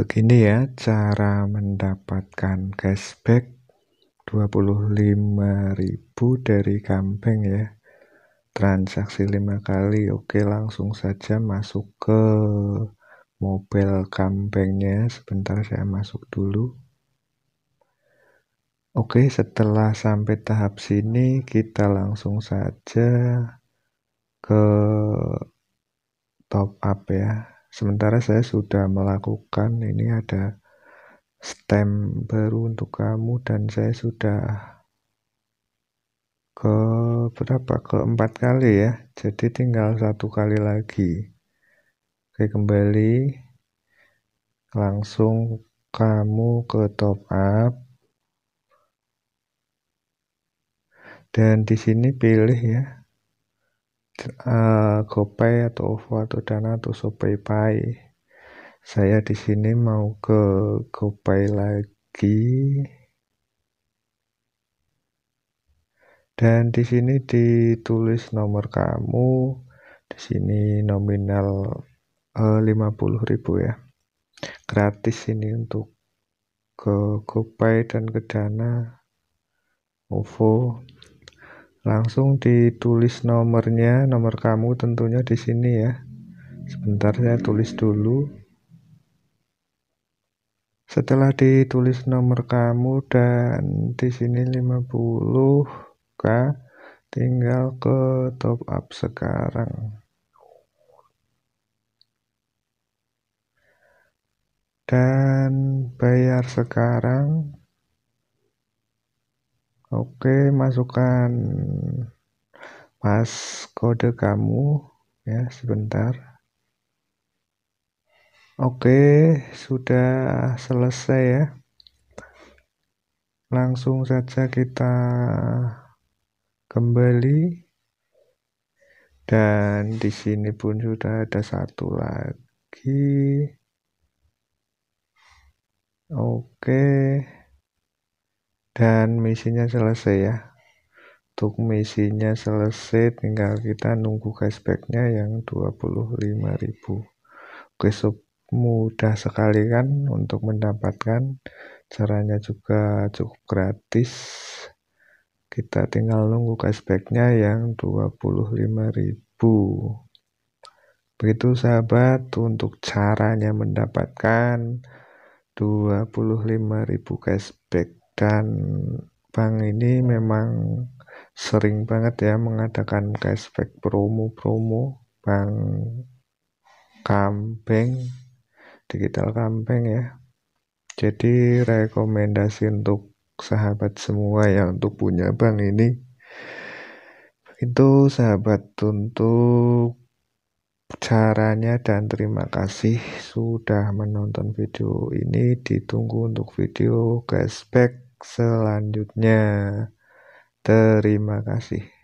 Begini ya cara mendapatkan cashback 25.000 dari Kampeng ya. Transaksi 5 kali. Oke, langsung saja masuk ke mobile Kampengnya. Sebentar saya masuk dulu. Oke, setelah sampai tahap sini kita langsung saja ke top up ya sementara saya sudah melakukan ini ada stem baru untuk kamu dan saya sudah ke berapa ke empat kali ya jadi tinggal satu kali lagi oke kembali langsung kamu ke top up dan di sini pilih ya Eh, GoPay atau OVO atau Dana atau Shopeepay, Saya di sini mau ke GoPay lagi. Dan di sini ditulis nomor kamu. Di sini nominal eh, 50.000 ya. Gratis ini untuk ke GoPay dan ke Dana. OVO langsung ditulis nomornya, nomor kamu tentunya di sini ya. Sebentar saya tulis dulu. Setelah ditulis nomor kamu dan di sini 50K, tinggal ke top up sekarang. Dan bayar sekarang Oke, masukkan pas kode kamu ya sebentar. Oke, sudah selesai ya. Langsung saja kita kembali dan di sini pun sudah ada satu lagi. Oke dan misinya selesai ya untuk misinya selesai tinggal kita nunggu cashbacknya yang 25.000 oke so mudah sekali kan untuk mendapatkan caranya juga cukup gratis kita tinggal nunggu cashbacknya yang 25.000 begitu sahabat untuk caranya mendapatkan 25.000 cashback dan bank ini memang sering banget ya mengadakan cashback promo-promo bank Kambeng Digital Kambeng ya. Jadi rekomendasi untuk sahabat semua ya untuk punya bank ini itu sahabat untuk caranya dan terima kasih sudah menonton video ini ditunggu untuk video cashback selanjutnya. Terima kasih.